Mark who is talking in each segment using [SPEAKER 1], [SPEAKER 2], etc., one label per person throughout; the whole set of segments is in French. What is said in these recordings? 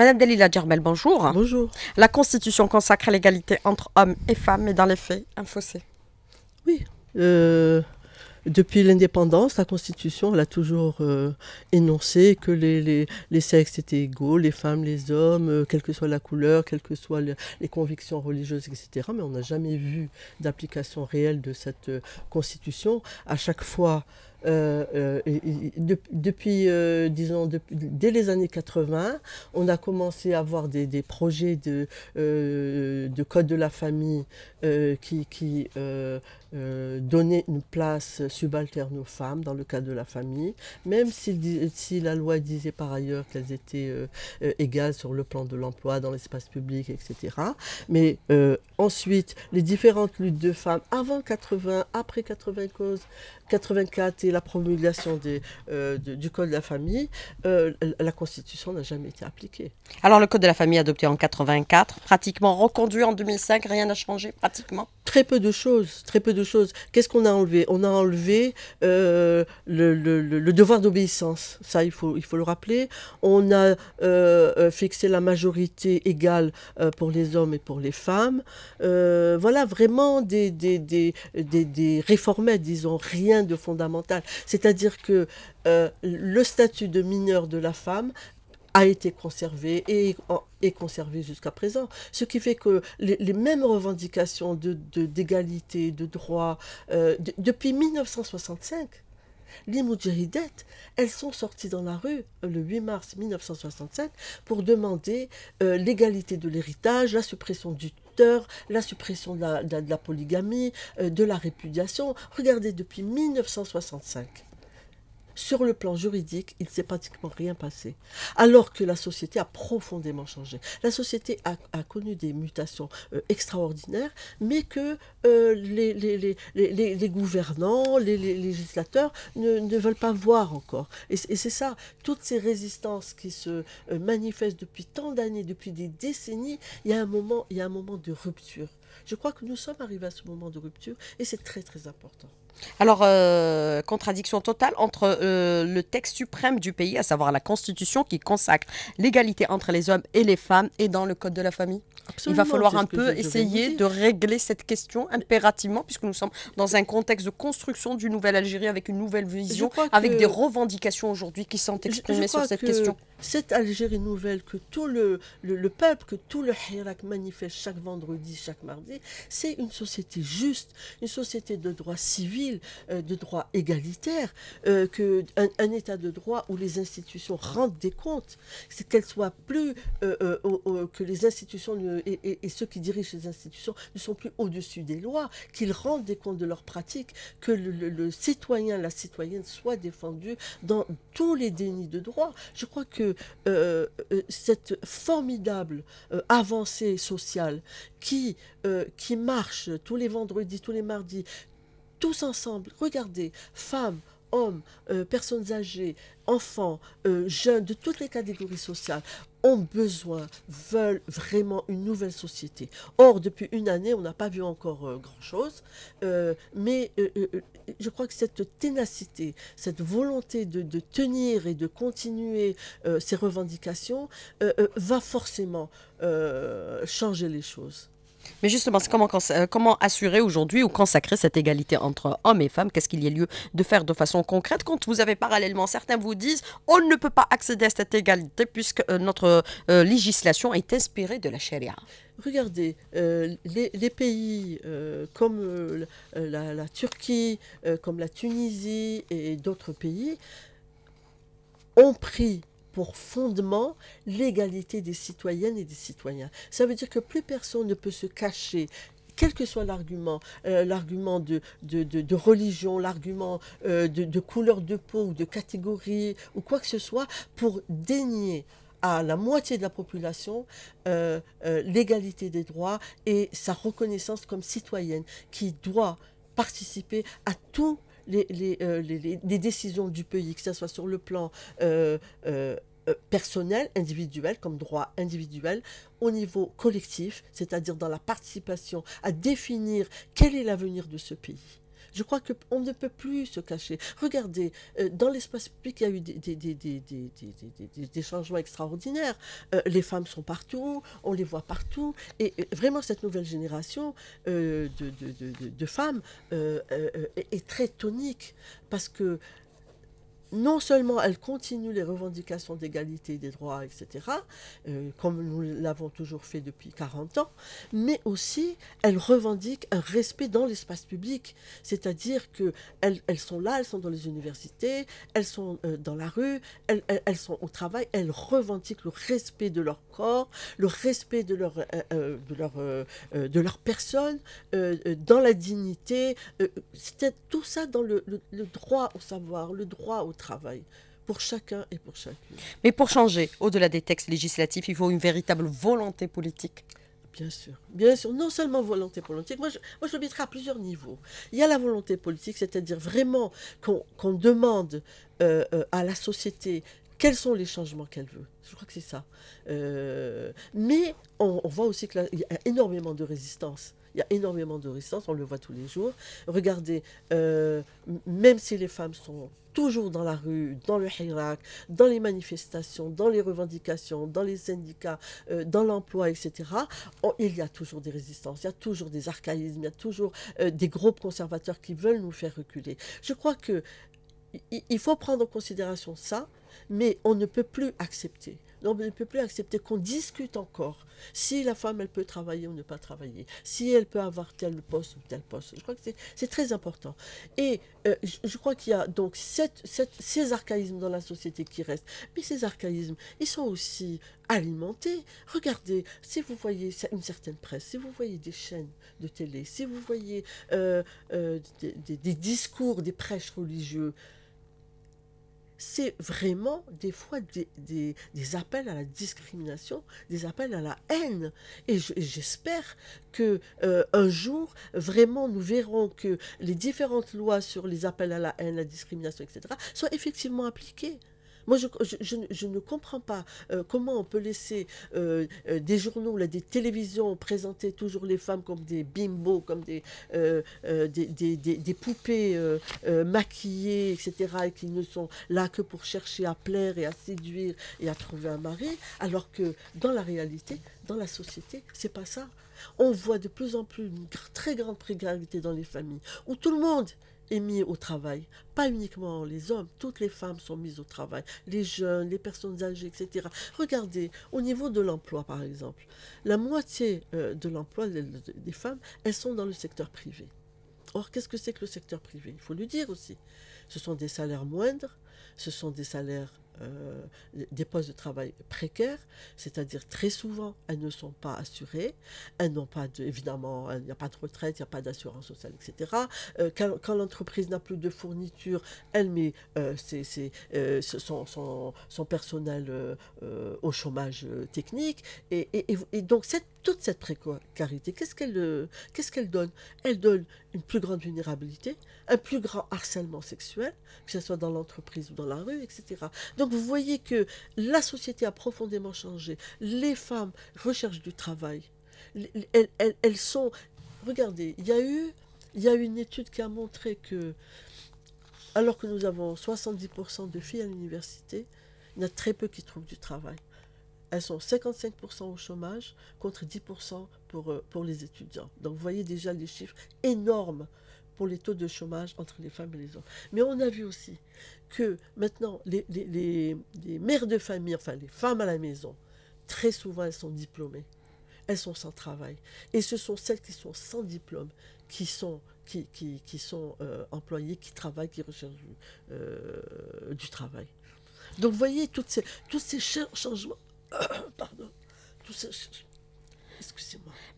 [SPEAKER 1] Madame Delila Djerbel, bonjour. Bonjour. La Constitution consacre l'égalité entre hommes et femmes, mais dans les faits, un fossé.
[SPEAKER 2] Oui. Euh, depuis l'indépendance, la Constitution elle a toujours euh, énoncé que les, sexes étaient égaux, les femmes, les hommes, euh, quelle que soit la couleur, quelles que soient les convictions religieuses, etc. Mais on n'a jamais vu d'application réelle de cette Constitution. À chaque fois, euh, euh, depuis, euh, disons, dès les années 80, on a commencé à avoir des, des projets de, euh, de code de la famille qui, qui euh, donner une place subalterne aux femmes dans le cadre de la famille, même si, la loi disait par ailleurs qu'elles étaient euh, euh, égales sur le plan de l'emploi, dans l'espace public, etc. Mais ensuite, les différentes luttes de femmes avant 80, après 80 84 et la promulgation des, du Code de la famille, la Constitution n'a jamais été
[SPEAKER 1] appliquée. Alors le Code de la famille adopté en 84, pratiquement reconduit en 2005, rien n'a changé pratiquement très peu de choses, très peu de choses. Qu'est-ce qu'on a enlevé On a enlevé euh,
[SPEAKER 2] le, devoir d'obéissance, ça il faut, il faut le rappeler. On a euh, euh, fixé la majorité égale pour les hommes et pour les femmes. voilà, vraiment des, des, des, des, disons, rien de fondamental. C'est-à-dire que le statut de mineur de la femme a été conservé et est conservé jusqu'à présent. Ce qui fait que les, mêmes revendications d'égalité, de, euh, de droit, depuis 1965, les dettes elles sont sorties dans la rue le 8 mars 1965 pour demander euh, l'égalité de l'héritage, la suppression du tuteur, la suppression de la, polygamie, euh, de la répudiation. Regardez, depuis 1965 sur le plan juridique, il ne s'est pratiquement rien passé. Alors que la société a profondément changé. La société a, connu des mutations euh, extraordinaires, mais que euh, les, gouvernants, les, législateurs ne, veulent pas voir encore. Et, et c'est ça, toutes ces résistances qui se euh, manifestent depuis tant d'années, depuis des décennies, il y a un moment, il y a un moment de rupture. Je crois que nous sommes arrivés à ce moment de rupture et c'est très très important.
[SPEAKER 1] Alors, euh, contradiction totale entre euh, le texte suprême du pays, à savoir la Constitution qui consacre l'égalité entre les hommes et les femmes, et dans le Code de la famille. Il va falloir un peu essayer de régler cette question impérativement, puisque nous sommes dans un contexte de construction d'une nouvelle Algérie avec une nouvelle vision, avec des revendications aujourd'hui qui sont exprimées sur cette question. Cette Algérie
[SPEAKER 2] nouvelle que tout le, le, peuple, que tout le Hirak manifeste chaque vendredi, chaque mardi, c'est une société juste, une société de droit civil, euh, de droit égalitaire, euh, que un, état de droit où les institutions rendent des comptes, c'est qu'elles soient plus euh, que les institutions et, ceux qui dirigent les institutions ne sont plus au-dessus des lois, qu'ils rendent des comptes de leurs pratiques, que le, citoyen, la citoyenne soit défendu dans tous les dénis de droit. Je crois que cette formidable avancée sociale qui, euh, qui marchent tous les vendredis, tous les mardis, tous ensemble. Regardez, femmes, hommes, euh, personnes âgées, enfants, euh, jeunes, de toutes les catégories sociales, ont besoin, veulent vraiment une nouvelle société. Or, depuis une année, on n'a pas vu encore euh, grand-chose, mais je crois que cette ténacité, cette volonté de tenir et de continuer ces revendications va forcément changer les choses.
[SPEAKER 1] Mais justement, euh, comment, assurer aujourd'hui ou consacrer cette égalité entre hommes et femmes Qu'est-ce qu'il y a lieu de faire de façon concrète quand vous avez parallèlement, certains vous disent, on ne peut pas accéder à cette égalité puisque euh, notre euh, législation est inspirée de la charia
[SPEAKER 2] Regardez, les, pays comme la, Turquie, comme la Tunisie et d'autres pays ont pris pour fondement l'égalité des citoyennes et des citoyens. Ça veut dire que plus personne ne peut se cacher quel que soit l'argument, euh, l'argument de, de, religion, l'argument euh, de, couleur de peau ou de catégorie ou quoi que ce soit, pour dénier à la moitié de la population euh, l'égalité des droits et sa reconnaissance comme citoyenne qui doit participer à tout euh, les, les, décisions du pays, que ce soit sur le plan euh, euh, personnel, individuel, comme droit individuel, au niveau collectif, c'est-à-dire dans la participation, à définir quel est l'avenir de ce pays. Je crois qu'on ne peut plus se cacher. Regardez, euh, dans l'espace public, il y a eu des, des, changements extraordinaires. Euh, les femmes sont partout, on les voit partout. Et vraiment, cette nouvelle génération euh, de, de femmes est très tonique parce que non seulement elles continuent les revendications d'égalité des droits, etc., euh, comme nous l'avons toujours fait depuis 40 ans, mais aussi elles revendiquent un respect dans l'espace public. C'est-à-dire qu'elles elles sont là, elles sont dans les universités, elles sont euh, dans la rue, elles, sont au travail, elles revendiquent le respect de leur corps, le respect de leur, euh, de leur, personne, dans la dignité. C'était tout ça dans le, le droit au savoir, le droit au travail pour chacun et pour chacune.
[SPEAKER 1] Mais pour changer, au-delà des textes législatifs, il faut une véritable volonté politique. Bien sûr,
[SPEAKER 2] bien sûr, non seulement volonté politique, moi je, moi le mettrai à plusieurs niveaux. Il y a la volonté politique, c'est-à-dire vraiment qu'on demande euh, euh, à la société quels sont les changements qu'elle veut. Je crois que c'est ça. Euh, mais on, on, voit aussi qu'il y a énormément de résistance. Il y a énormément de résistance, on le voit tous les jours. Regardez, même si les femmes sont toujours dans la rue, dans le Hirak, dans les manifestations, dans les revendications, dans les syndicats, euh, dans l'emploi, etc., oh, il y a toujours des résistances, il y a toujours des archaïsmes, il y a toujours euh, des groupes conservateurs qui veulent nous faire reculer. Je crois qu'il faut prendre en considération ça, mais on ne peut plus accepter on ne peut plus accepter qu'on discute encore si la femme, elle peut travailler ou ne pas travailler, si elle peut avoir tel poste ou tel poste. Je crois que c'est très important. Et euh, je, crois qu'il y a donc ces archaïsmes dans la société qui restent. Mais ces archaïsmes, ils sont aussi alimentés. Regardez, si vous voyez une certaine presse, si vous voyez des chaînes de télé, si vous voyez euh, euh, des, des discours, des prêches religieux, c'est vraiment des fois des, appels à la discrimination, des appels à la haine. Et j'espère que euh, un jour, vraiment, nous verrons que les différentes lois sur les appels à la haine, la discrimination, etc., soient effectivement appliquées. Moi, je, ne comprends pas euh, comment on peut laisser euh, euh, des journaux, des télévisions présenter toujours les femmes comme des bimbos, comme des, des, poupées maquillées, etc., et qui ne sont là que pour chercher à plaire et à séduire et à trouver un mari, alors que dans la réalité, dans la société, c'est pas ça. On voit de plus en plus une très grande précarité dans les familles, où tout le monde mis au travail. Pas uniquement les hommes, toutes les femmes sont mises au travail. Les jeunes, les personnes âgées, etc. Regardez, au niveau de l'emploi, par exemple, la moitié euh, de l'emploi des femmes, elles sont dans le secteur privé. Or, qu'est-ce que c'est que le secteur privé Il faut le dire aussi. Ce sont des salaires moindres, ce sont des salaires euh, des postes de travail précaires, c'est-à-dire très souvent elles ne sont pas assurées, elles n'ont pas évidemment, il n'y a pas de retraite, il n'y a pas d'assurance sociale, etc. Euh, quand, l'entreprise n'a plus de fourniture, elle met euh, son, personnel au chômage technique. Et, donc toute cette précarité, qu'est-ce qu'elle qu'est-ce qu'elle donne Elle donne une plus grande vulnérabilité, un plus grand harcèlement sexuel, que ce soit dans l'entreprise ou dans la rue, etc. Donc vous voyez que la société a profondément changé. Les femmes recherchent du travail. Elles, sont... Regardez, il y a eu... Il une étude qui a montré que, alors que nous avons 70% de filles à l'université, il y a très peu qui trouvent du travail. Elles sont 55% au chômage contre 10% pour, euh, pour les étudiants. Donc vous voyez déjà les chiffres énormes les taux de chômage entre les femmes et les hommes. Mais on a vu aussi que maintenant, les, les, mères de famille, enfin les femmes à la maison, très souvent, elles sont diplômées. Elles sont sans travail. Et ce sont celles qui sont sans diplôme qui sont, qui, qui, sont euh, employées, qui travaillent, qui recherchent du, euh, travail.
[SPEAKER 1] Donc, voyez, toutes ces, tous ces changements, pardon,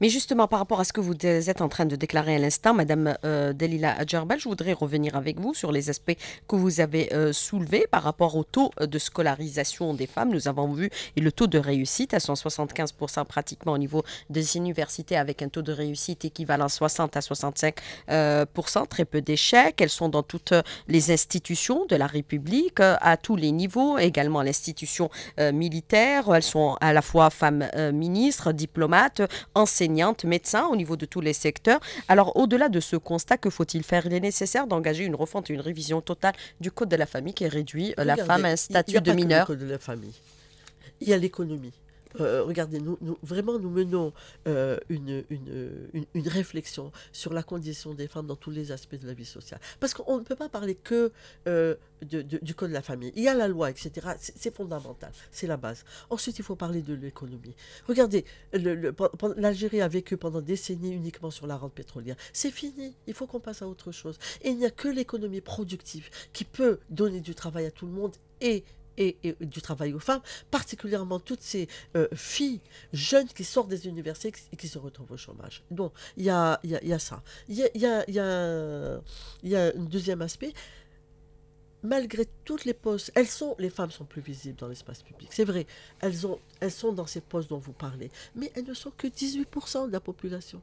[SPEAKER 1] mais justement, par rapport à ce que vous êtes en train de déclarer à l'instant, Madame euh, Delila Adjarbal, je voudrais revenir avec vous sur les aspects que vous avez euh, soulevés par rapport au taux euh, de scolarisation des femmes. Nous avons vu et le taux de réussite à 175% pratiquement au niveau des universités avec un taux de réussite équivalent à 60 à 65%, très peu d'échecs. Elles sont dans toutes les institutions de la République, à tous les niveaux, également l'institution militaire. Elles sont à la fois femmes ministres, diplomates, enseignantes médecins au niveau de tous les secteurs. Alors au-delà de ce constat, que faut-il faire Il est nécessaire d'engager une refonte, et une révision totale du Code de la famille qui réduit euh, la femme à un statut de mineur. de la famille. Il y a l'économie.
[SPEAKER 2] Euh, regardez, nous, vraiment, nous menons euh, une, réflexion sur la condition des femmes dans tous les aspects de la vie sociale. Parce qu'on ne peut pas parler que euh, du code de la famille. Il y a la loi, etc. C'est fondamental, c'est la base. Ensuite, il faut parler de l'économie. Regardez, l'Algérie a vécu pendant des décennies uniquement sur la rente pétrolière. C'est fini, il faut qu'on passe à autre chose. Et il n'y a que l'économie productive qui peut donner du travail à tout le monde et et, du travail aux femmes, particulièrement toutes ces euh, filles jeunes qui sortent des universités et qui, se retrouvent au chômage. Donc, il y a, y a, ça. Il y a, y, a, y a un deuxième aspect. Malgré toutes les postes, elles sont, les femmes sont plus visibles dans l'espace public. C'est vrai, elles, ont, elles sont dans ces postes dont vous parlez, mais elles ne sont que 18% de la population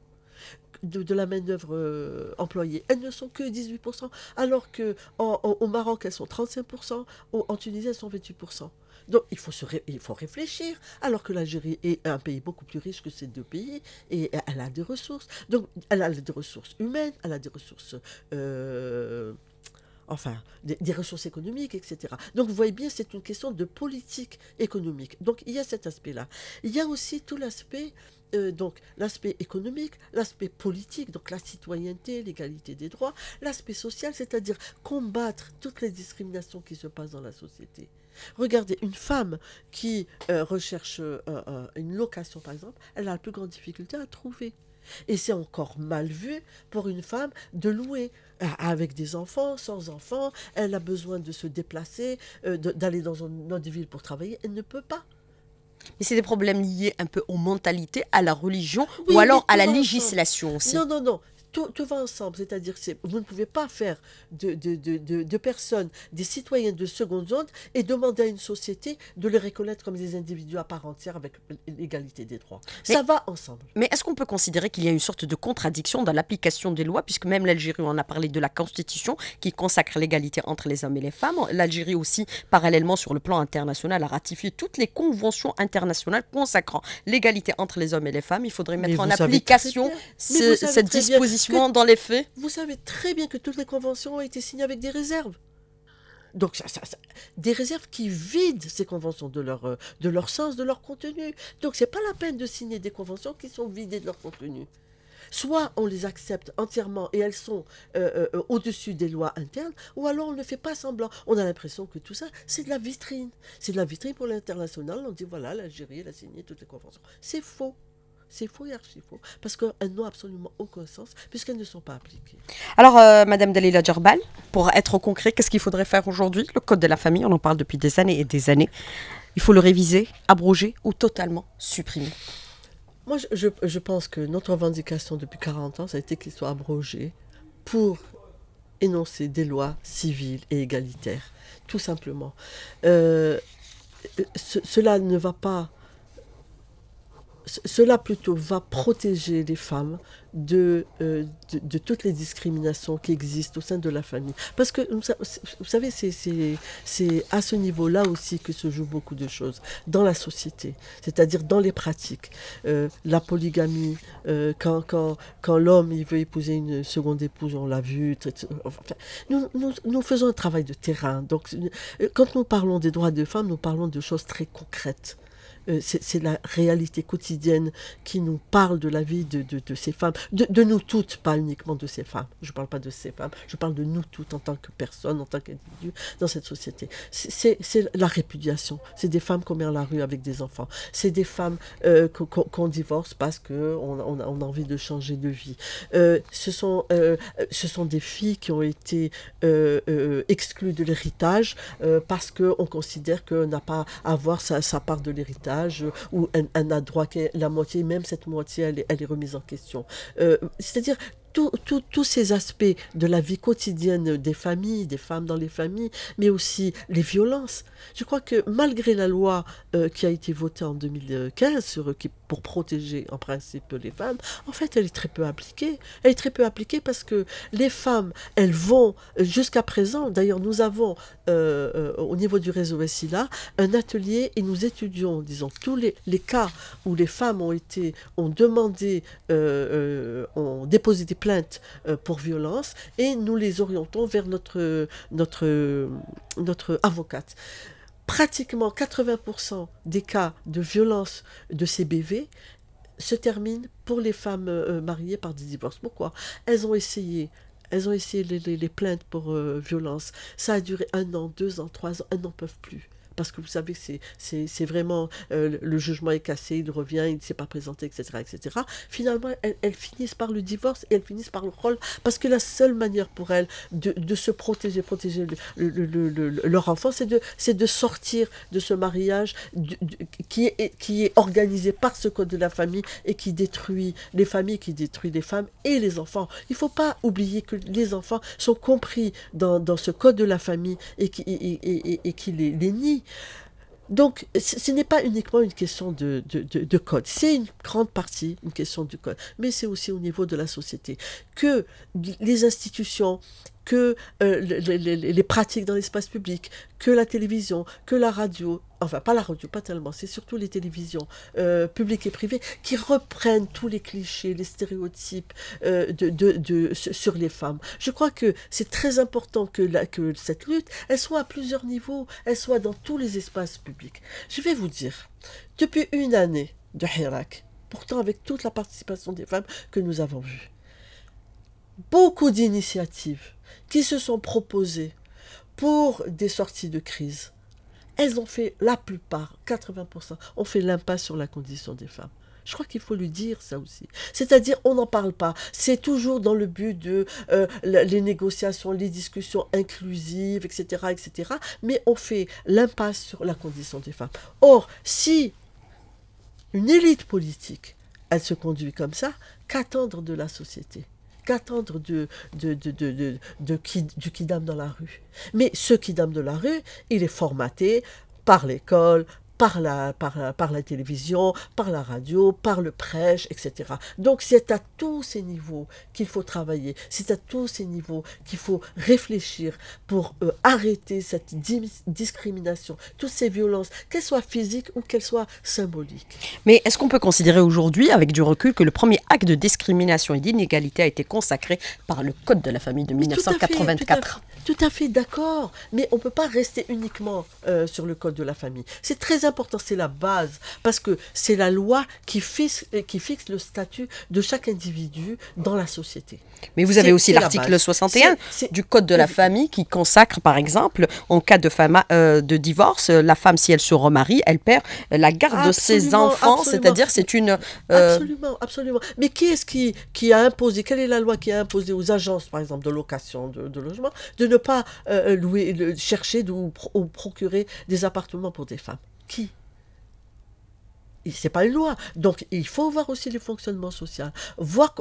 [SPEAKER 2] de, la main-d'œuvre euh, employée. Elles ne sont que 18%, alors que au Maroc, elles sont 35%, en Tunisie, elles sont 28%. Donc il faut, se il faut réfléchir, alors que l'Algérie est un pays beaucoup plus riche que ces deux pays, et elle a des ressources. Donc elle a des ressources humaines, elle a des ressources... Euh, enfin, des, des, ressources économiques, etc. Donc vous voyez bien, c'est une question de politique économique. Donc il y a cet aspect-là. Il y a aussi tout l'aspect euh, donc l'aspect économique, l'aspect politique, donc la citoyenneté, l'égalité des droits, l'aspect social, c'est-à-dire combattre toutes les discriminations qui se passent dans la société. Regardez, une femme qui euh, recherche euh, une location, par exemple, elle a la plus grande difficulté à trouver. Et c'est encore mal vu pour une femme de louer avec des enfants, sans enfants. Elle a besoin
[SPEAKER 1] de se déplacer, d'aller dans une autre ville pour travailler. Elle ne peut pas. Mais c'est des problèmes liés un peu aux mentalités, à la religion ou alors à la législation aussi. Non, non, non tout,
[SPEAKER 2] va ensemble. C'est-à-dire que vous ne pouvez pas
[SPEAKER 1] faire de, personnes,
[SPEAKER 2] des citoyens de seconde zone, et demander à une société de les reconnaître comme des individus à part entière avec l'égalité des droits.
[SPEAKER 1] Ça va ensemble. Mais est-ce qu'on peut considérer qu'il y a une sorte de contradiction dans l'application des lois, puisque même l'Algérie, on a parlé de la Constitution qui consacre l'égalité entre les hommes et les femmes. L'Algérie aussi, parallèlement sur le plan international, a ratifié toutes les conventions internationales consacrant l'égalité entre les hommes et les femmes. Il faudrait mettre en application cette disposition dans les
[SPEAKER 2] Vous savez très bien que toutes les conventions ont été signées avec des réserves. Donc, ça, des réserves qui vident ces conventions de leur, euh, de leur sens, de leur contenu. Donc, c'est pas la peine de signer des conventions qui sont vidées de leur contenu. Soit on les accepte entièrement et elles sont euh, euh, au-dessus des lois internes, ou alors on ne fait pas semblant. On a l'impression que tout ça, c'est de la vitrine. C'est de la vitrine pour l'international. On dit voilà, l'Algérie, a signé toutes les conventions. C'est faux. C'est faux et archi faux. Parce qu'elles n'ont absolument aucun sens, puisqu'elles ne sont pas appliquées.
[SPEAKER 1] Alors, euh, Madame Dalila Djerbal, pour être concret, qu'est-ce qu'il faudrait faire aujourd'hui Le Code de la famille, on en parle depuis des années et des années. Il faut le réviser, abroger ou totalement supprimer.
[SPEAKER 2] Moi, je, pense que notre revendication depuis 40 ans, ça a été qu'il soit abrogé pour énoncer des lois civiles et égalitaires, tout simplement. Euh, cela ne va pas cela plutôt va protéger les femmes euh, de, toutes les discriminations qui existent au sein de la famille. Parce que, vous savez, c'est à ce niveau-là aussi que se jouent beaucoup de choses dans la société, c'est-à-dire dans les pratiques. Euh, la polygamie, euh, quand, l'homme veut épouser une seconde épouse, on l'a vu. nous, nous, faisons un travail de terrain. Donc, quand nous parlons des droits des femmes, nous parlons de choses très concrètes. Euh, c'est la réalité quotidienne qui nous parle de la vie de, ces femmes, de, nous toutes, pas uniquement de ces femmes. Je ne parle pas de ces femmes, je parle de nous toutes en tant que personnes, en tant qu'individus dans cette société. C'est la répudiation. C'est des femmes qu'on met à la rue avec des enfants. C'est des femmes euh, qu'on divorce parce qu'on on, a envie de changer de vie. Euh, ce, sont, ce sont des filles qui ont été exclues de l'héritage parce qu'on considère qu'on n'a pas à avoir sa part de l'héritage ou un elle, droit la moitié, même cette moitié, elle est, remise en question. Euh, c'est-à-dire, tous ces aspects de la vie quotidienne des familles, des femmes dans les familles, mais aussi les violences. Je crois que malgré la loi euh, qui a été votée en 2015, sur, qui pour protéger en principe les femmes, en fait, elle est très peu appliquée. Elle est très peu appliquée parce que les femmes, elles vont jusqu'à présent, d'ailleurs, nous avons euh, euh, au niveau du réseau SILA un atelier et nous étudions, disons, tous les, cas où les femmes ont été, ont demandé, euh, ont déposé des plaintes pour violence et nous les orientons vers notre, notre, notre avocate pratiquement 80% des cas de violence de ces bébés se terminent pour les femmes euh, mariées par des divorces. Pourquoi Elles ont essayé elles ont essayé les, plaintes pour euh, violence. Ça a duré un an, deux ans, trois ans. Elles n'en peuvent plus parce que vous savez que c'est vraiment euh, le jugement est cassé, il revient, il ne s'est pas présenté, etc. etc. Finalement, elles, finissent par le divorce et elles finissent par le rôle, parce que la seule manière pour elles de, se protéger, protéger leur enfant, c'est de, de sortir de ce mariage qui, est, qui est organisé par ce code de la famille et qui détruit les familles, qui détruit les femmes et les enfants. Il ne faut pas oublier que les enfants sont compris dans, ce code de la famille et qui, et, les, les nie. Donc, ce n'est pas uniquement une question de, code, c'est une grande partie une question du code, mais c'est aussi au niveau de la société que les institutions que euh, les, pratiques dans l'espace public, que la télévision, que la radio, enfin pas la radio, pas tellement, c'est surtout les télévisions euh, publiques et privées qui reprennent tous les clichés, les stéréotypes euh, de, sur les femmes. Je crois que c'est très important que, cette lutte, elle soit à plusieurs niveaux, elle soit dans tous les espaces publics. Je vais vous dire, depuis une année de Hirak, pourtant avec toute la participation des femmes que nous avons vue, beaucoup d'initiatives qui se sont proposées pour des sorties de crise, elles ont fait, la plupart, 80%, ont fait l'impasse sur la condition des femmes. Je crois qu'il faut lui dire ça aussi. C'est-à-dire, on n'en parle pas. C'est toujours dans le but de euh, les négociations, les discussions inclusives, etc., etc. Mais on fait l'impasse sur la condition des femmes. Or, si une élite politique, elle se conduit comme ça, qu'attendre de la société qu'attendre de, de, de, qui, du kidam dans la rue Mais ce kidam de la rue, il est formaté par l'école, par la, par, par la télévision, par la radio, par le prêche, etc. Donc c'est à tous ces niveaux qu'il faut travailler, c'est à tous ces niveaux qu'il faut réfléchir pour euh, arrêter cette discrimination, toutes ces violences, qu'elles soient physiques ou qu'elles soient symboliques.
[SPEAKER 1] Mais est-ce qu'on peut considérer aujourd'hui, avec du recul, que le premier acte de discrimination et d'inégalité a été consacré par le Code de la famille de 1984
[SPEAKER 2] tout à fait d'accord, mais on ne peut pas rester uniquement euh, sur le code de la famille. C'est très important, c'est la base, parce que c'est la loi qui fixe, euh, qui fixe le statut de chaque individu dans la société.
[SPEAKER 1] Mais vous avez aussi l'article 61 du code de la famille qui consacre, par exemple, en cas de, euh, de divorce, la femme, si elle se remarie, elle perd la garde de ses enfants, c'est-à-dire c'est une... Absolument,
[SPEAKER 2] absolument. Mais qui est-ce qui, qui a imposé, quelle est la loi qui a imposé aux agences, par exemple, de location de, de logement, de ne pas euh, euh, louer, chercher ou, procurer des appartements pour des femmes. Qui n'est pas une loi. Donc, il faut voir aussi le fonctionnement social, voir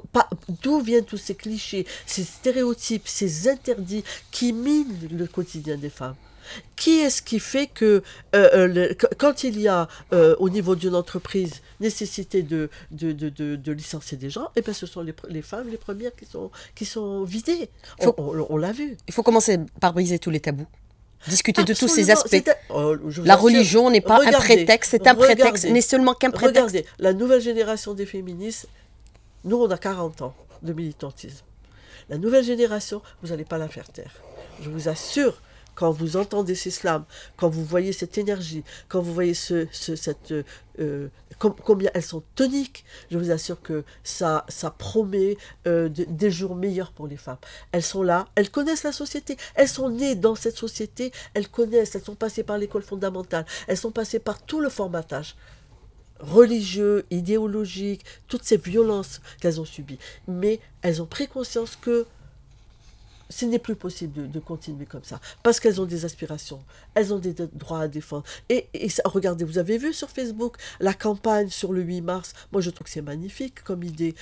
[SPEAKER 2] d'où viennent tous ces clichés, ces stéréotypes, ces interdits qui minent le quotidien des femmes. Qui est-ce qui fait que euh, euh, quand il y a euh, au niveau d'une entreprise nécessité de, de, licencier des gens, et eh ben ce sont les, femmes les premières qui sont,
[SPEAKER 1] qui sont vidées. on, l'a vu. Il faut commencer par briser tous les tabous. Discuter de tous ces aspects.
[SPEAKER 2] Oh, la religion n'est pas un prétexte, c'est un prétexte, n'est seulement qu'un prétexte. Regardez, la nouvelle génération des féministes, nous on a 40 ans de militantisme. La nouvelle génération, vous n'allez pas la faire taire. Je vous assure, quand vous entendez ces slams, quand vous voyez cette énergie, quand vous voyez ce, cette, euh, combien elles sont toniques, je vous assure que ça, ça promet euh, des jours meilleurs pour les femmes. Elles sont là, elles connaissent la société, elles sont nées dans cette société, elles connaissent, elles sont passées par l'école fondamentale, elles sont passées par tout le formatage religieux, idéologique, toutes ces violences qu'elles ont subies. Mais elles ont pris conscience que ce n'est plus possible de, continuer comme ça, parce qu'elles ont des aspirations, elles ont des droits à défendre. Et, regardez, vous avez vu sur Facebook la campagne sur le 8 mars, moi je trouve que c'est magnifique comme idée,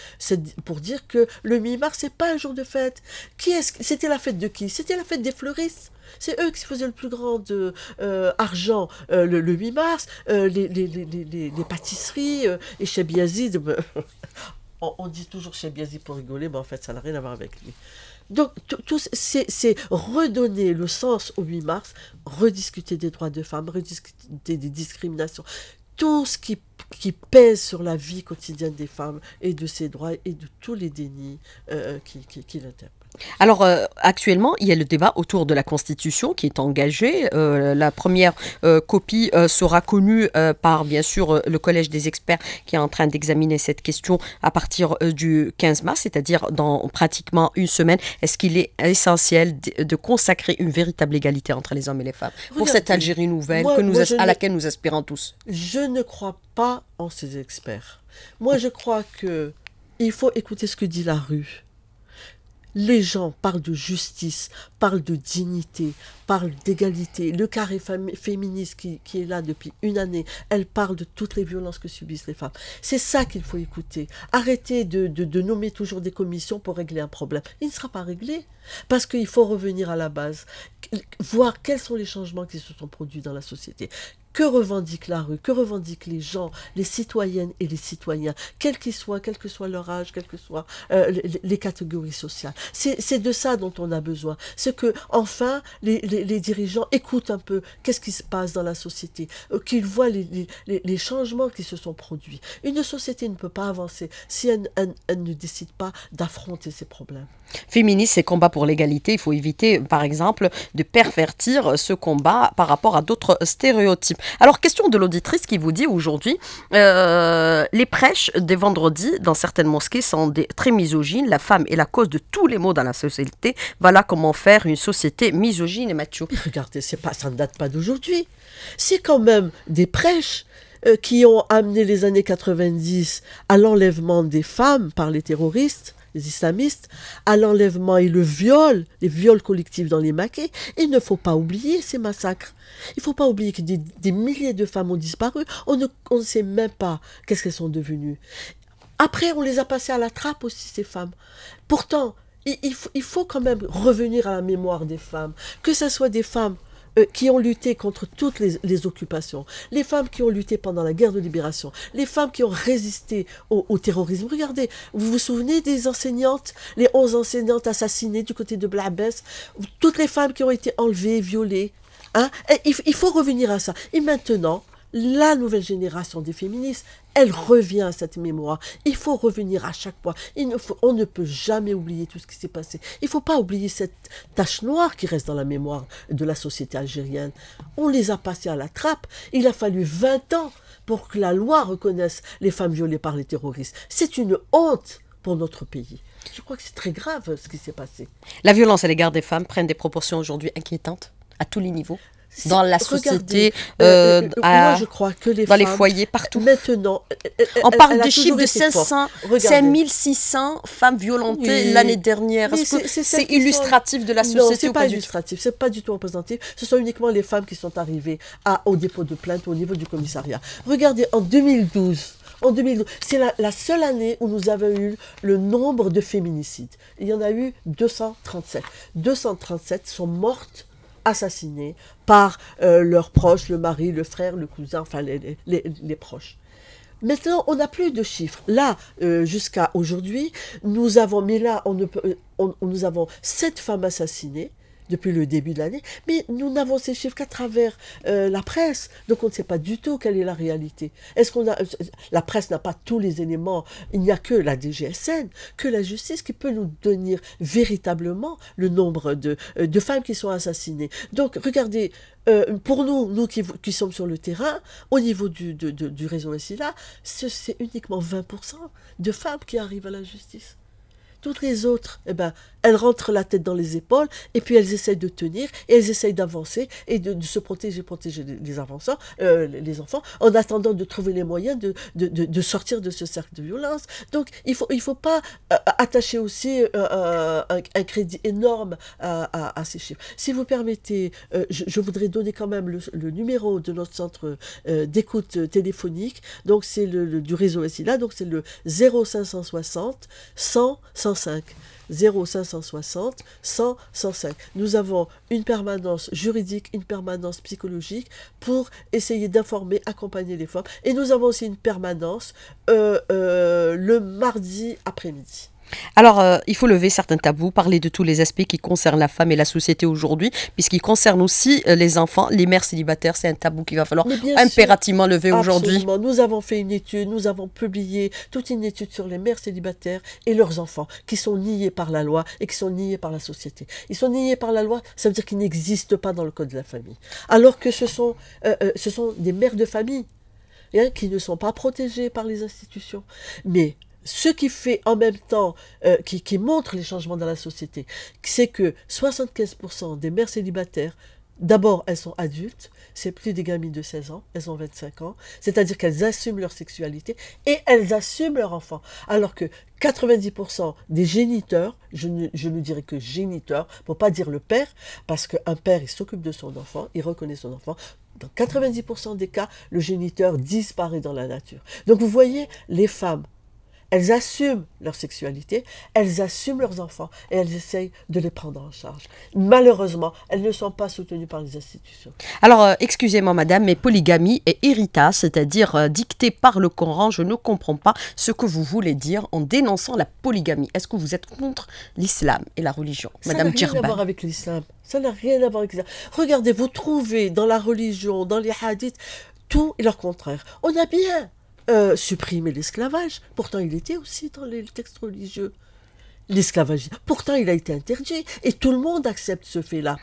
[SPEAKER 2] pour dire que le 8 mars, ce n'est pas un jour de fête. Qui est C'était la fête de qui C'était la fête des fleuristes. C'est eux qui faisaient le plus grand euh, euh, argent euh, le, 8 mars, les, les, pâtisseries, et Chebiazid, bah, on, dit toujours chez Biazi pour rigoler, mais ben, en fait, ça n'a rien à voir avec lui. Donc, c'est redonner le sens au 8 mars, rediscuter des droits de femmes, rediscuter des discriminations, tout ce qui, pèse sur la vie quotidienne des femmes et de ses droits et de tous les dénis euh, euh, qui, qui,
[SPEAKER 1] alors euh, actuellement, il y a le débat autour de la Constitution qui est engagé. Euh, la première euh, copie sera connue par, bien sûr, le Collège des experts qui est en train d'examiner cette question à partir du 15 mars, c'est-à-dire dans pratiquement une semaine. Est-ce qu'il est essentiel de, consacrer une véritable égalité entre les hommes et les femmes pour cette Algérie nouvelle à laquelle nous aspirons tous
[SPEAKER 2] Je ne crois pas en ces experts. Moi, je crois que il faut écouter ce que dit la rue les gens parlent de justice, parlent de dignité, parlent d'égalité. Le carré féministe qui, est là depuis une année, elle parle de toutes les violences que subissent les femmes. C'est ça qu'il faut écouter. Arrêtez de, de, nommer toujours des commissions pour régler un problème. Il ne sera pas réglé parce qu'il faut revenir à la base, voir quels sont les changements qui se sont produits dans la société, que revendique la rue Que revendiquent les gens, les citoyennes et les citoyens, quels qu'ils soient, quel que soit leur âge, quelles que soient euh, les, catégories sociales C'est de ça dont on a besoin. C'est que, enfin, les, dirigeants écoutent un peu qu'est-ce qui se passe dans la société, euh, qu'ils voient les, changements qui se sont produits. Une société ne peut pas avancer si elle, ne décide pas d'affronter ces problèmes.
[SPEAKER 1] Féministe, c'est combat pour l'égalité. Il faut éviter, par exemple, de pervertir ce combat par rapport à d'autres stéréotypes. Alors, question de l'auditrice qui vous dit aujourd'hui, euh, les prêches des vendredis dans certaines mosquées sont des, très misogynes. La femme est la cause de tous les maux dans la société. Voilà comment faire une société misogyne, et macho Regardez, c'est pas, ça ne date pas d'aujourd'hui. C'est quand même des prêches euh, qui ont amené les
[SPEAKER 2] années 90 à l'enlèvement des femmes par les terroristes islamistes, à l'enlèvement et le viol, les viols collectifs dans les maquets. il ne faut pas oublier ces massacres. Il ne faut pas oublier que des, milliers de femmes ont disparu. On ne, sait même pas qu'est-ce qu'elles sont devenues. Après, on les a passées à la trappe aussi, ces femmes. Pourtant, il, il faut quand même revenir à la mémoire des femmes. Que ce soit des femmes euh, qui ont lutté contre toutes les, occupations, les femmes qui ont lutté pendant la guerre de libération, les femmes qui ont résisté au, terrorisme. Regardez, vous vous souvenez des enseignantes, les 11 enseignantes assassinées du côté de Blabès, toutes les femmes qui ont été enlevées, violées. Hein? il faut revenir à ça. Et maintenant, la nouvelle génération des féministes, elle revient à cette mémoire. Il faut revenir à chaque fois. on ne peut jamais oublier tout ce qui s'est passé. Il ne faut pas oublier cette tache noire qui reste dans la mémoire de la société algérienne. On les a passés à la trappe. Il a fallu 20 ans pour que la loi reconnaisse
[SPEAKER 1] les femmes violées par les terroristes. C'est une honte pour notre pays. Je crois que c'est très grave ce qui s'est passé. La violence à l'égard des femmes prend des proportions aujourd'hui inquiétantes à tous les niveaux dans la société, dans les foyers, partout. Maintenant, on parle des chiffres de 500, 5600 femmes violentées l'année dernière. C'est illustratif de la société. Non, pas, pas
[SPEAKER 2] illustratif, c'est pas du tout représentatif. Ce sont uniquement les femmes qui sont arrivées au dépôt de plainte au niveau du commissariat. Regardez, en 2012, en 2012. C'est la, seule année où nous avons eu le nombre de féminicides. Il y en a eu 237. 237 sont mortes assassinés par euh, leurs proches, le mari, le frère, le cousin, enfin les, proches. Maintenant, on n'a plus de chiffres. Là, euh, jusqu'à aujourd'hui, nous avons mis là, nous avons sept femmes assassinées, depuis le début de l'année, mais nous n'avons ces chiffres qu'à travers euh, la presse, donc on ne sait pas du tout quelle est la réalité. Est-ce qu'on a, euh, la presse n'a pas tous les éléments, il n'y a que la DGSN, que la justice qui peut nous donner véritablement le nombre de, euh, de femmes qui sont assassinées. Donc regardez, pour nous, nous qui, sommes sur le terrain, au niveau du, réseau de, du réseau ainsi-là, c'est uniquement 20% de femmes qui arrivent à la justice. Toutes les autres, eh ben, elles rentrent la tête dans les épaules et puis elles essayent de tenir et elles essayent d'avancer et de, se protéger, protéger euh, les, les enfants, en attendant de trouver les moyens de, sortir de ce cercle de violence. Donc il faut, il faut pas euh, attacher aussi euh, un, crédit énorme à, ces chiffres. Si vous permettez, je, voudrais donner quand même le, numéro de notre centre d'écoute téléphonique. Donc c'est le, du réseau SILA, donc c'est le 0560 100 150. 0560 100 105. Nous avons une permanence juridique, une permanence psychologique pour essayer d'informer, accompagner les femmes. Et nous avons aussi une permanence euh, euh, le mardi après-midi.
[SPEAKER 1] Alors, euh, il faut lever certains tabous, parler de tous les aspects qui concernent la femme et la société aujourd'hui, puisqu'ils concernent aussi euh, les enfants. Les mères célibataires, c'est un tabou qu'il va falloir impérativement lever aujourd'hui.
[SPEAKER 2] Nous avons fait une étude, nous avons publié toute une étude sur les mères célibataires et leurs enfants, qui sont niés par la loi et qui sont niés par la société. Ils sont niés par la loi, ça veut dire qu'ils n'existent pas dans le code de la famille. Alors que ce sont, euh, ce sont des mères de famille hein, qui ne sont pas protégées par les institutions. Mais ce qui fait en même temps, euh, qui, montre les changements dans la société, c'est que 75% des mères célibataires, d'abord elles sont adultes, c'est plus des gamines de 16 ans, elles ont 25 ans, c'est-à-dire qu'elles assument leur sexualité et elles assument leur enfant. Alors que 90% des géniteurs, je ne, je ne, dirais que géniteurs, pour pas dire le père, parce qu'un père, il s'occupe de son enfant, il reconnaît son enfant. Dans 90% des cas, le géniteur disparaît dans la nature. Donc vous voyez, les femmes elles assument leur sexualité, elles assument leurs enfants et elles essayent de les prendre en charge. Malheureusement, elles ne sont pas soutenues par les institutions.
[SPEAKER 1] Alors, euh, excusez-moi madame, mais polygamie et héritage, c'est-à-dire euh, dictée dicté par le Coran, je ne comprends pas ce que vous voulez dire en dénonçant la polygamie. Est-ce que vous êtes contre l'islam et la religion madame Ça n'a rien à voir
[SPEAKER 2] avec l'islam. Ça n'a rien à voir avec l'islam. Regardez, vous trouvez dans la religion, dans les hadiths, tout est leur contraire. On a bien euh, supprimer l'esclavage. Pourtant, il était aussi dans les textes religieux. L'esclavage, pourtant, il a été interdit et tout le monde accepte ce fait-là.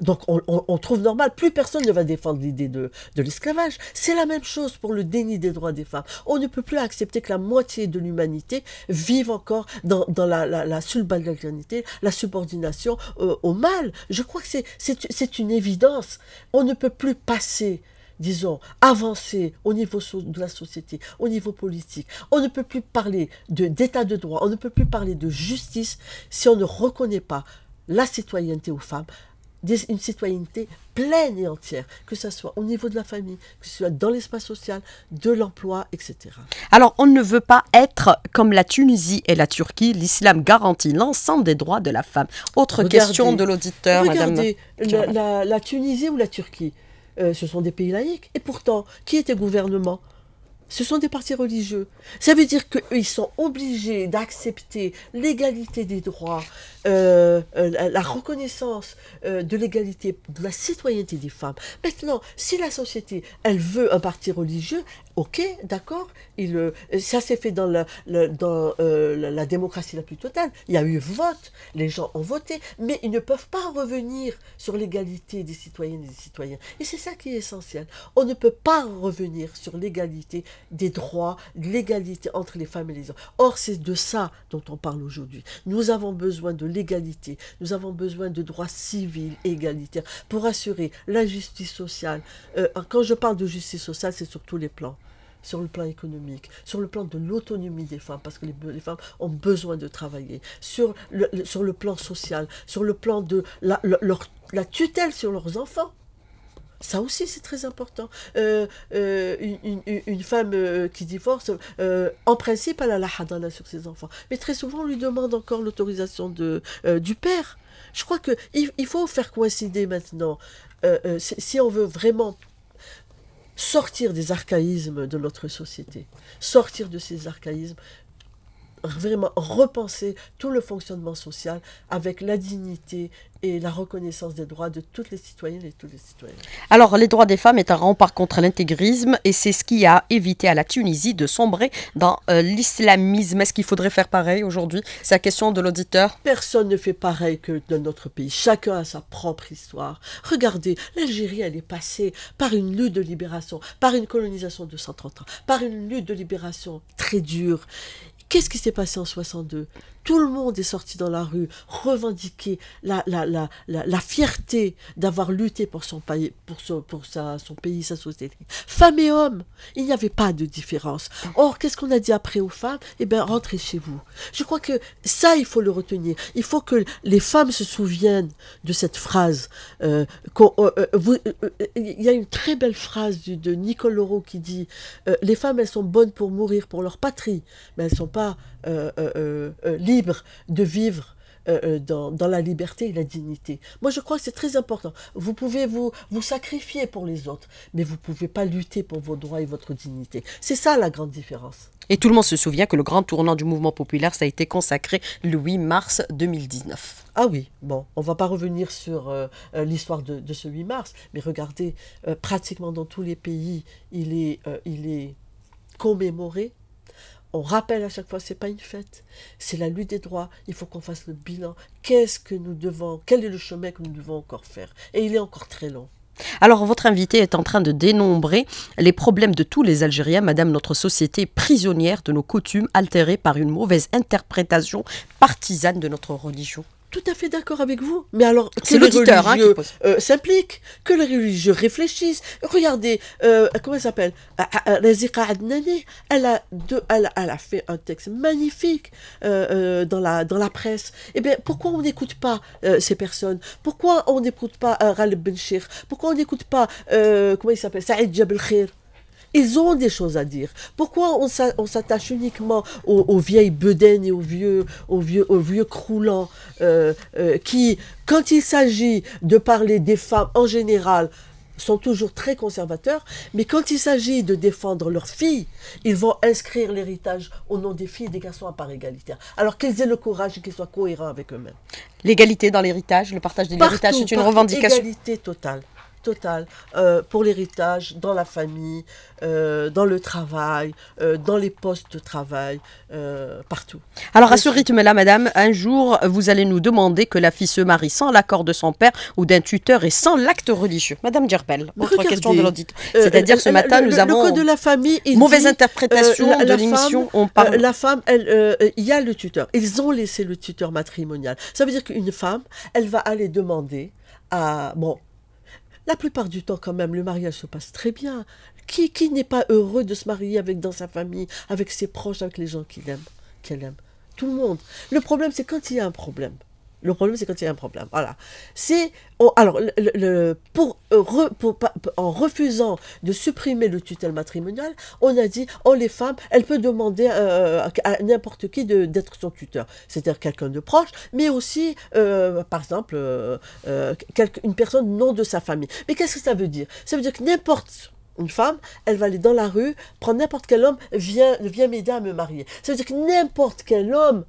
[SPEAKER 2] Donc, on, trouve normal, plus personne ne va défendre l'idée de, l'esclavage. C'est la même chose pour le déni des droits des femmes. On ne peut plus accepter que la moitié de l'humanité vive encore dans, la, la, la, la subordination euh, au mal. Je crois que c'est une évidence. On ne peut plus passer disons, avancer au niveau de la société, au niveau politique. On ne peut plus parler d'état de, droit, on ne peut plus parler de justice si on ne reconnaît pas la citoyenneté aux femmes, une citoyenneté pleine et entière, que ce soit au niveau de la famille, que ce soit dans l'espace social, de l'emploi, etc.
[SPEAKER 1] Alors, on ne veut pas être comme la Tunisie et la Turquie. L'islam garantit l'ensemble des droits de la femme. Autre question de l'auditeur, madame. Regardez,
[SPEAKER 2] la, Tunisie ou la Turquie euh, ce sont des pays laïques. Et pourtant, qui était gouvernement ce sont des partis religieux. Ça veut dire qu'ils sont obligés d'accepter l'égalité des droits, euh, euh, la, reconnaissance de l'égalité, de la citoyenneté des femmes. Maintenant, si la société, elle veut un parti religieux, Ok, d'accord. Il, euh, ça s'est fait dans, euh, la, démocratie la plus totale. Il y a eu vote, les gens ont voté, mais ils ne peuvent pas revenir sur l'égalité des citoyennes et des citoyens. Et c'est ça qui est essentiel. On ne peut pas revenir sur l'égalité des droits, l'égalité entre les femmes et les hommes. Or, c'est de ça dont on parle aujourd'hui. Nous avons besoin de l'égalité, nous avons besoin de droits civils et égalitaires pour assurer la justice sociale. Euh, quand je parle de justice sociale, c'est sur tous les plans sur le plan économique, sur le plan de l'autonomie des femmes, parce que les, femmes ont besoin de travailler, sur le, sur le plan social, sur le plan de la, tutelle sur leurs enfants. Ça aussi, c'est très important. Euh, euh, une, femme euh, qui divorce, en principe, elle a la hadana sur ses enfants. Mais très souvent, on lui demande encore l'autorisation de du père. Je crois qu'il il faut faire coïncider maintenant. si on veut vraiment sortir des archaïsmes de notre société, sortir de ces archaïsmes, vraiment repenser tout le fonctionnement social avec la dignité et la reconnaissance des droits de toutes les citoyennes et tous les citoyens.
[SPEAKER 1] Alors, les droits des femmes est un rempart contre l'intégrisme et c'est ce qui a évité à la Tunisie de sombrer dans euh, l'islamisme. Est-ce qu'il faudrait faire pareil aujourd'hui C'est la question de l'auditeur. Personne ne fait pareil que dans notre pays. Chacun a sa propre histoire. Regardez, l'Algérie,
[SPEAKER 2] elle est passée par une lutte de libération, par une colonisation de 130 ans, par une lutte de libération très dure. Qu'est-ce qui s'est passé en 62 Tout le monde est sorti dans la rue, revendiquer la, la, fierté d'avoir lutté pour, son, pays, pour, pour sa, son pays, sa société. Femmes et hommes, il n'y avait pas de différence. Or, qu'est-ce qu'on a dit après aux femmes Eh bien, rentrez chez vous. Je crois que ça, il faut le retenir. Il faut que les femmes se souviennent de cette phrase. Euh, euh, euh, il y a une très belle phrase de, de Nicole Leroux qui dit Les femmes, elles sont bonnes pour mourir pour leur patrie, mais elles ne sont pas euh, euh, euh, libre de vivre dans, la liberté et la dignité. Moi, je crois que c'est très important. Vous pouvez vous, vous sacrifier pour les autres, mais vous ne pouvez pas lutter pour vos droits et votre dignité. C'est ça la grande différence.
[SPEAKER 1] Et tout le monde se souvient que le grand tournant du mouvement populaire, ça a été consacré le 8 mars 2019.
[SPEAKER 2] Ah oui, bon, on ne va pas revenir sur l'histoire de, ce 8 mars, mais regardez, pratiquement dans tous les pays, il est, il est commémoré on rappelle à chaque fois, c'est pas une fête, c'est la lutte des droits, il faut qu'on fasse le bilan. Qu'est-ce que nous devons, quel est le chemin que nous devons encore faire Et il est encore très long.
[SPEAKER 1] Alors, votre invité est en train de dénombrer les problèmes de tous les Algériens, Madame, notre société prisonnière de nos coutumes altérées par une mauvaise interprétation partisane de notre religion
[SPEAKER 2] tout à fait d'accord avec vous. Mais alors, c'est l'auditeur hein, religieux euh, s'implique, que les religieux réfléchissent. Regardez, euh, comment elle s'appelle ah, ah, ah, elle a, elle, a fait un texte magnifique euh, dans, la, dans la presse. Eh bien, pourquoi on n'écoute pas ces personnes Pourquoi on n'écoute pas Raleb Ben Pourquoi on n'écoute pas, comment il s'appelle Saïd Jabel Khir ils ont des choses à dire. Pourquoi on s'attache uniquement aux, vieilles bedaines et aux vieux, aux vieux, aux vieux croulants euh, euh, qui, quand il s'agit de parler des femmes en général, sont toujours très conservateurs, mais quand il s'agit de défendre leurs filles, ils vont inscrire l'héritage au nom des filles et des garçons à part égalitaire. Alors qu'ils aient le courage et qu'ils soient cohérents avec eux-mêmes.
[SPEAKER 1] L'égalité dans l'héritage, le partage de l'héritage, c'est une revendication.
[SPEAKER 2] l'égalité totale. Total, euh, pour l'héritage dans la famille, euh, dans le travail, euh, dans les postes de travail, partout.
[SPEAKER 1] Alors à ce rythme-là, madame, un jour, vous allez nous demander que la fille se marie sans l'accord de son père ou d'un tuteur et sans l'acte religieux. Madame Djerbel, autre question de l'audit. C'est-à-dire ce matin, nous avons... de la
[SPEAKER 2] famille... Mauvaise interprétation de l'émission, on parle... la femme, il y a le tuteur. Ils ont laissé le tuteur matrimonial. Ça veut dire qu'une femme, elle va aller demander à... Bon, la plupart du temps, quand même, le mariage se passe très bien. Qui, qui n'est pas heureux de se marier avec dans sa famille, avec ses proches, avec les gens qu'il aime, qu'elle aime Tout le monde. Le problème, c'est quand il y a un problème. Le problème, c'est quand il y a un problème. Voilà. C'est alors pour, euh, en refusant de supprimer le tutelle matrimonial, on a dit oh les femmes, elles peuvent demander euh, euh, à, n'importe qui d'être son tuteur, c'est-à-dire quelqu'un de proche, mais aussi par exemple une personne non de sa famille. Mais qu'est-ce que ça veut dire Ça veut dire que n'importe une femme, elle va aller dans la rue, prendre n'importe quel homme, vient, vient m'aider à me marier. Ça veut dire que n'importe quel homme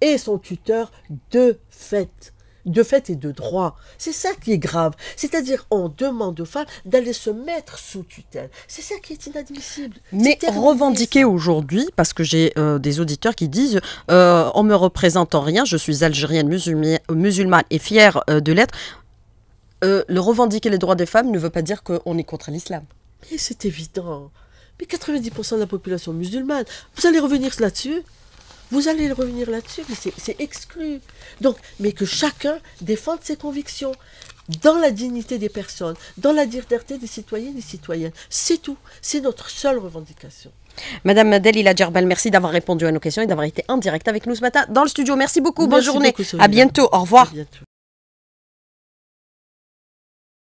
[SPEAKER 2] et son tuteur de fait de fait et de droit. C'est ça qui est grave. C'est-à-dire, on demande aux femmes d'aller se mettre sous tutelle. C'est ça qui est inadmissible.
[SPEAKER 1] Mais revendiquer aujourd'hui, parce que j'ai euh, des auditeurs qui disent euh, on me représente en rien, je suis algérienne musulmane, et fière euh, de l'être. Euh, le revendiquer les droits des femmes ne veut pas dire qu'on est contre l'islam. Mais c'est évident. Mais 90% de la population
[SPEAKER 2] musulmane, vous allez revenir là-dessus vous allez revenir là-dessus, mais c'est exclu. Donc, mais que chacun défende ses convictions dans la dignité des personnes, dans
[SPEAKER 1] la dignité des citoyens et des citoyennes. C'est
[SPEAKER 2] tout. C'est notre seule revendication.
[SPEAKER 1] Madame a Djerbal, merci d'avoir répondu à nos questions et d'avoir été en direct avec nous ce matin dans le studio. Merci beaucoup. bonne journée. à bientôt. Au revoir.